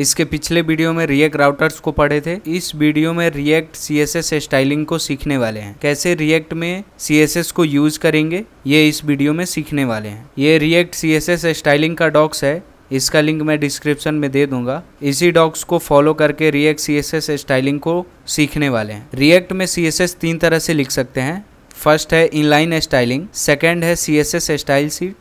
इसके पिछले वीडियो में रिएक्ट राउटर्स को पढ़े थे इस वीडियो में रिएक्ट सीएसएस स्टाइलिंग को सीखने वाले हैं कैसे रिएक्ट में सीएसएस को यूज करेंगे ये इस वीडियो में सीखने वाले हैं ये रिएक्ट सीएसएस स्टाइलिंग का डॉक्स है इसका लिंक मैं डिस्क्रिप्शन में दे दूंगा इसी डॉक्स को फॉलो करके रिएक्ट एस स्टाइलिंग को सीखने वाले हैं रिएक्ट में एस तीन तरह से लिख सकते हैं फर्स्ट है इनलाइन स्टाइलिंग सेकेंड है एस स्टाइल सीट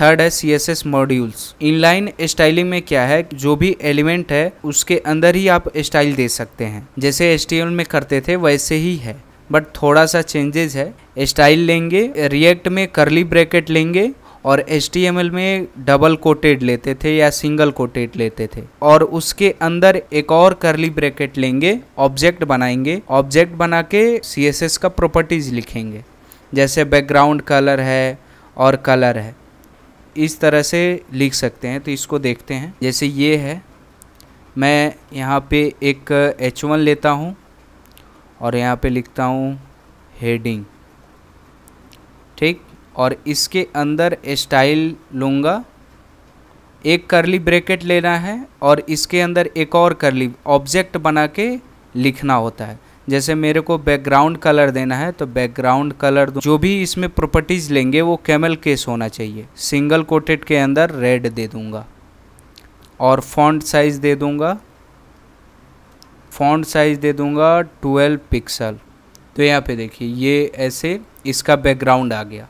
थर्ड है C S S modules inline styling में क्या है जो भी एलिमेंट है उसके अंदर ही आप स्टाइल दे सकते हैं जैसे एस में करते थे वैसे ही है बट थोड़ा सा चेंजेस है स्टाइल लेंगे रिएक्ट में करली ब्रैकेट लेंगे और एल में डबल कोटेड लेते थे या सिंगल कोटेड लेते थे और उसके अंदर एक और करली ब्रैकेट लेंगे ऑब्जेक्ट बनाएंगे ऑब्जेक्ट बना के सी का प्रॉपर्टीज लिखेंगे जैसे बैकग्राउंड कलर है और कलर है इस तरह से लिख सकते हैं तो इसको देखते हैं जैसे ये है मैं यहाँ पे एक एच वन लेता हूँ और यहाँ पे लिखता हूँ हेडिंग ठीक और इसके अंदर स्टाइल लूँगा एक करली ब्रैकेट लेना है और इसके अंदर एक और करली ऑब्जेक्ट बना के लिखना होता है जैसे मेरे को बैकग्राउंड कलर देना है तो बैकग्राउंड कलर जो भी इसमें प्रॉपर्टीज़ लेंगे वो कैमल केस होना चाहिए सिंगल कोटेड के अंदर रेड दे दूँगा और फॉन्ट साइज़ दे दूँगा फॉन्ट साइज़ दे दूँगा 12 पिक्सल तो यहाँ पे देखिए ये ऐसे इसका बैकग्राउंड आ गया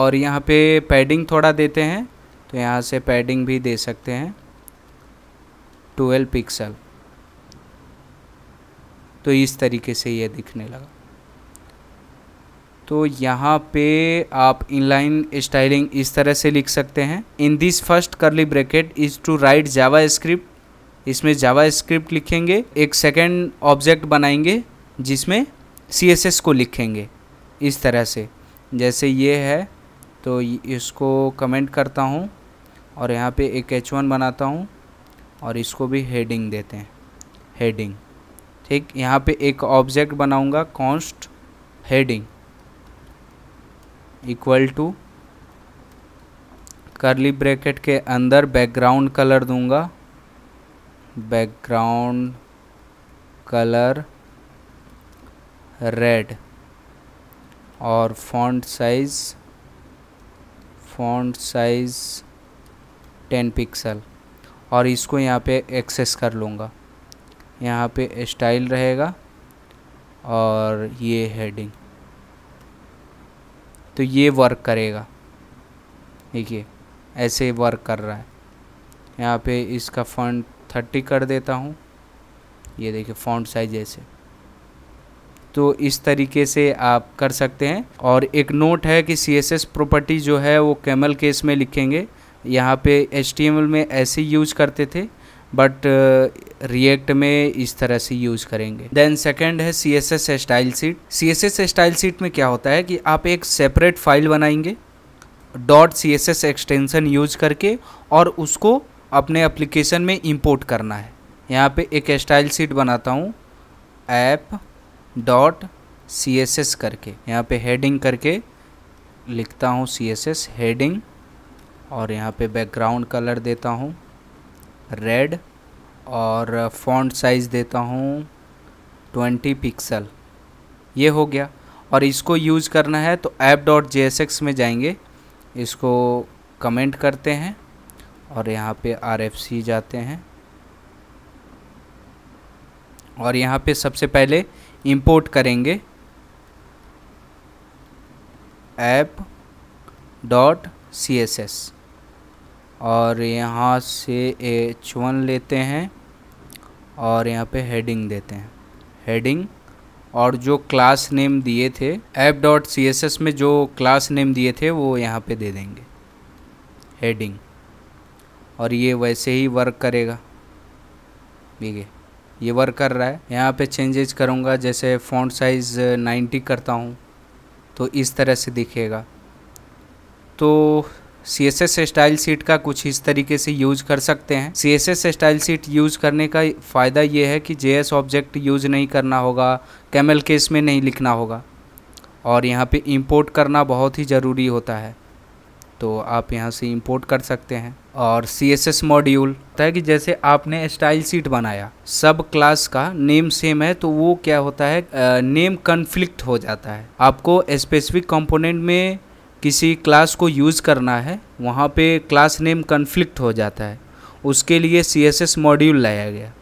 और यहाँ पे पैडिंग थोड़ा देते हैं तो यहाँ से पैडिंग भी दे सकते हैं 12 पिक्सल तो इस तरीके से ये दिखने लगा तो यहाँ पे आप इनलाइन स्टाइलिंग इस तरह से लिख सकते हैं in this first curly bracket is to write JavaScript इसमें जावा स्क्रिप्ट लिखेंगे एक सेकेंड ऑब्जेक्ट बनाएंगे जिसमें सी एस एस को लिखेंगे इस तरह से जैसे ये है तो इसको कमेंट करता हूँ और यहाँ पे एक एच वन बनाता हूँ और इसको भी हेडिंग देते हैं हेडिंग ठीक यहाँ पे एक ऑब्जेक्ट बनाऊंगा const heading equal to curly bracket के अंदर बैकग्राउंड कलर दूंगा बैकग्राउंड कलर रेड और font size font size ten pixel और इसको यहाँ पे एक्सेस कर लूँगा यहाँ पे स्टाइल रहेगा और ये हेडिंग तो ये वर्क करेगा देखिए ऐसे वर्क कर रहा है यहाँ पे इसका फॉन्ट थर्टी कर देता हूँ ये देखिए फॉन्ट साइज ऐसे तो इस तरीके से आप कर सकते हैं और एक नोट है कि सी एस एस प्रॉपर्टी जो है वो कैमल केस में लिखेंगे यहाँ पे एच में ऐसे यूज करते थे बट रिएक्ट में इस तरह से यूज करेंगे देन सेकेंड है C S S style sheet C S S style sheet में क्या होता है कि आप एक सेपरेट फाइल बनाएंगे dot C S S extension use करके और उसको अपने एप्लीकेशन में इंपोर्ट करना है यहाँ पे एक स्टाइल सीट बनाता हूँ app dot C S S करके यहाँ पे हेडिंग करके लिखता हूँ सी एस एस हेडिंग और यहाँ पे बैकग्राउंड कलर देता हूँ रेड और फॉन्ट साइज़ देता हूँ ट्वेंटी पिक्सल ये हो गया और इसको यूज़ करना है तो ऐप डॉट जे में जाएंगे इसको कमेंट करते हैं और यहाँ पे आर जाते हैं और यहाँ पे सबसे पहले इंपोर्ट करेंगे app dot C S S और यहाँ से एच वन लेते हैं और यहाँ पे हेडिंग देते हैं हेडिंग और जो क्लास नेम दिए थे app dot C S S में जो क्लास नेम दिए थे वो यहाँ पे दे देंगे हेडिंग और ये वैसे ही वर्क करेगा ठीक है ये वर्क कर रहा है यहाँ पे चेंजेज करूँगा जैसे फ़ॉन्ट साइज़ 90 करता हूँ तो इस तरह से दिखेगा तो C S S style sheet का कुछ इस तरीके से यूज कर सकते हैं C S S style sheet use करने का फ़ायदा ये है कि जे एस ऑब्जेक्ट यूज नहीं करना होगा कैमल केस में नहीं लिखना होगा और यहाँ पे इंपोर्ट करना बहुत ही ज़रूरी होता है तो आप यहाँ से इंपोर्ट कर सकते हैं और सी एस एस मॉड्यूल होता है कि जैसे आपने स्टाइल सीट बनाया सब क्लास का नेम सेम है तो वो क्या होता है नेम कन्फ्लिक्ट हो जाता है आपको स्पेसिफिक कंपोनेंट में किसी क्लास को यूज़ करना है वहाँ पे क्लास नेम कन्फ्लिक्ट हो जाता है उसके लिए सी एस एस मॉड्यूल लाया गया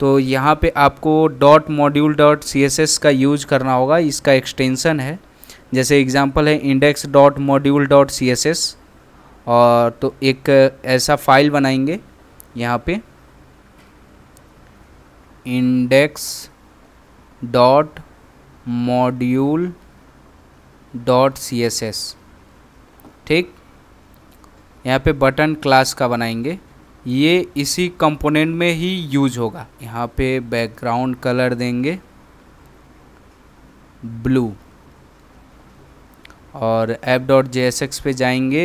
तो यहाँ पे आपको dot module dot C S S का यूज करना होगा इसका एक्सटेंसन है जैसे एग्जांपल है index dot module dot C S S और तो एक ऐसा फाइल बनाएंगे यहाँ पे index dot module dot C S S ठीक यहाँ पे बटन क्लास का बनाएंगे ये इसी कंपोनेंट में ही यूज होगा यहाँ पे बैकग्राउंड कलर देंगे ब्लू और app dot J S X पे जाएंगे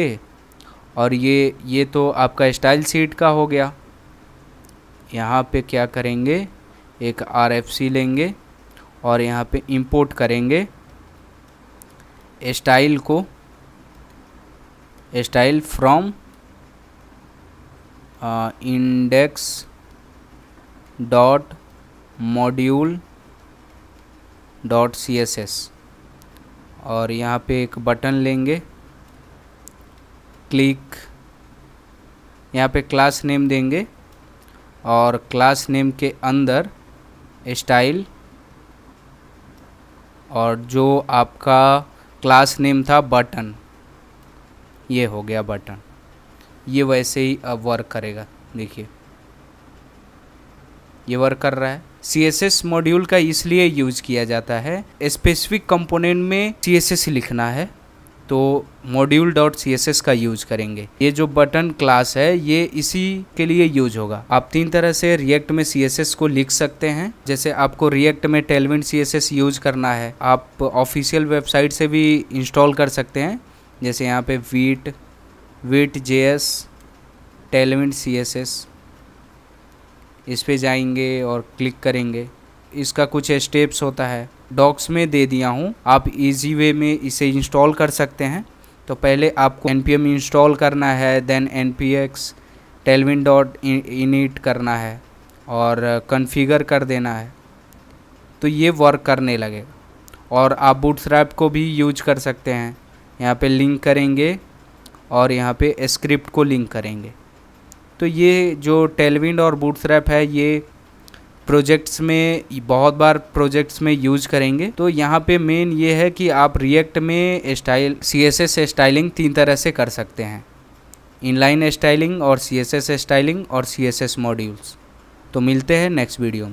और ये ये तो आपका स्टाइल सीट का हो गया यहाँ पे क्या करेंगे एक आर एफ सी लेंगे और यहाँ पे इंपोर्ट करेंगे स्टाइल को style from index dot module dot C S S और यहाँ पे एक बटन लेंगे क्लिक यहाँ पे क्लास नेम देंगे और क्लास नेम के अंदर स्टाइल और जो आपका क्लास नेम था बटन ये हो गया बटन ये वैसे ही अब वर्क करेगा देखिए ये वर्क कर रहा है सी एस एस मॉड्यूल का इसलिए यूज किया जाता है स्पेसिफिक कंपोनेंट में सी एस एस लिखना है तो module dot C S S का यूज करेंगे ये जो बटन क्लास है ये इसी के लिए यूज होगा आप तीन तरह से रिएक्ट में सी एस एस को लिख सकते हैं जैसे आपको रिएक्ट में Tailwind C S S use करना है आप ऑफिशियल वेबसाइट से भी इंस्टॉल कर सकते हैं जैसे यहाँ पे Vite Vite J S Tailwind C S S इस पर जाएंगे और क्लिक करेंगे इसका कुछ स्टेप्स होता है डॉक्स में दे दिया हूँ आप इजी वे में इसे इंस्टॉल कर सकते हैं तो पहले आपको एन पी एम इंस्टॉल करना है then N P X Tailwind dot init करना है और कन्फिगर कर देना है तो ये वर्क करने लगेगा और आप बूटस्ट्रैप को भी यूज कर सकते हैं यहाँ पे लिंक करेंगे और यहाँ पे स्क्रिप्ट को लिंक करेंगे तो ये जो टेलविंड और बूटस्ट्रैप है ये प्रोजेक्ट्स में बहुत बार प्रोजेक्ट्स में यूज करेंगे तो यहाँ पे मेन ये है कि आप रिएक्ट में style C S S styling तीन तरह से कर सकते हैं इनलाइन स्टाइलिंग और सी एस एस स्टाइलिंग और सी एस एस मॉड्यूल्स तो मिलते हैं नेक्स्ट वीडियो में